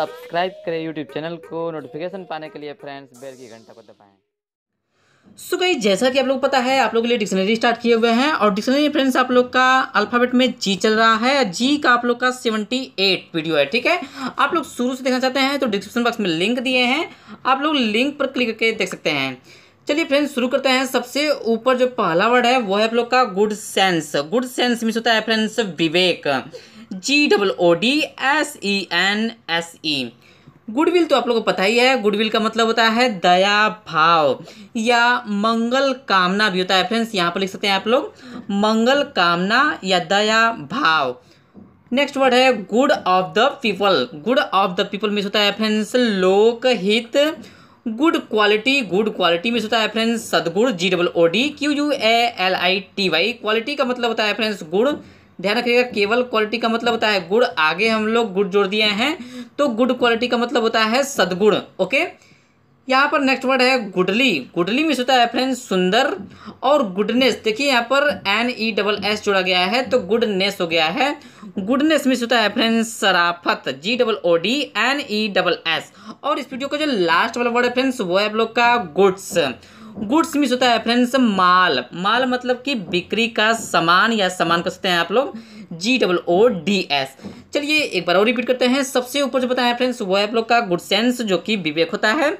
subscribe करें YouTube channel को notification पाने के लिए फ्रेंड्स बेल की घंटा को दबाएं सो so गई जैसा कि आप लोग पता है आप लोग के लिए डिक्शनरी स्टार्ट किए हुए हैं और डिक्शनरी फ्रेंड्स आप लोग का अल्फाबेट में जी चल रहा है जी का आप लोग का सेवेंटी एट वीडियो है ठीक है आप लोग शुरू से देखना चाहते हैं तो डिस्क्रिप्शन बॉक्स में लिंक दिए हैं आप लोग लिंक पर क्लिक करके देख सकते हैं चलिए फ्रेंड्स शुरू करते हैं सबसे ऊपर जो पहला वर्ड है वो है आप लोग का good sense good sense means होता है फ्रेंड्स विवेक G double O D S E N S E goodwill तो आप लोगों को पता ही है गुडविल का मतलब होता है दया भाव या मंगल कामना भी होता है फ्रेंड्स यहाँ पर लिख सकते हैं आप लोग मंगल कामना या दया भाव नेक्स्ट वर्ड है good of the people good of the people means होता है फ्रेंड्स लोकहित good quality good quality means होता है फ्रेंड्स सदगुण G double O D Q U A L I T Y quality का मतलब होता है फ्रेंड्स गुड़ ध्यान रखिएगा केवल क्वालिटी का मतलब होता है गुड़ आगे हम लोग गुड़ जोड़ दिए हैं तो गुड क्वालिटी का मतलब होता है सदगुण ओके यहाँ पर नेक्स्ट वर्ड है गुडली गुडली में होता है फ्रेंड सुंदर और गुडनेस देखिए यहाँ पर एन ई डबल एस जोड़ा गया है तो गुडनेस हो गया है गुडनेस में होता है फ्रेंड सराफत G double O D N E double S और इस वीडियो का जो लास्ट वाला वर्ड है फ्रेंड्स वो है आप लोग का गुड्स गुड्स मीन्स होता है फ्रेंड्स माल माल मतलब कि बिक्री का सामान या सामान कह सकते हैं आप लोग G double O D S चलिए एक बार और रिपीट करते हैं सबसे ऊपर जो बताया फ्रेंड्स वो है आप लोग का गुड सेंस जो कि विवेक होता है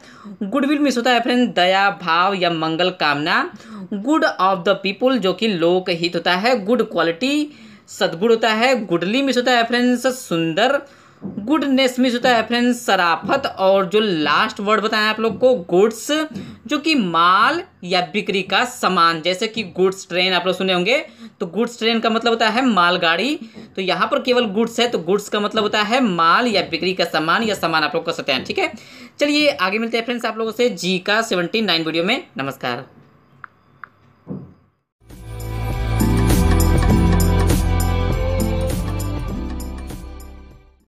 गुडविल मीन्स होता है फ्रेंड्स दया भाव या मंगल कामना गुड ऑफ द पीपुल जो कि लोकहित होता है गुड क्वालिटी सदगुड़ होता है गुडली मीन्स होता है फ्रेंड्स सुंदर गुडनेस मीन्स होता है फ्रेंड्स सराफत और जो लास्ट वर्ड बताया आप लोग को गुड्स जो कि माल या बिक्री का सामान जैसे कि गुड्स ट्रेन आप लोग सुने होंगे तो गुड्स ट्रेन का मतलब होता है मालगाड़ी तो यहाँ पर केवल गुड्स है तो गुड्स का मतलब होता है माल या बिक्री का सामान या सामान आप लोग कर सकते हैं ठीक है चलिए आगे मिलते हैं फ्रेंड्स आप लोगों से जी का सेवेंटी नाइन वीडियो में नमस्कार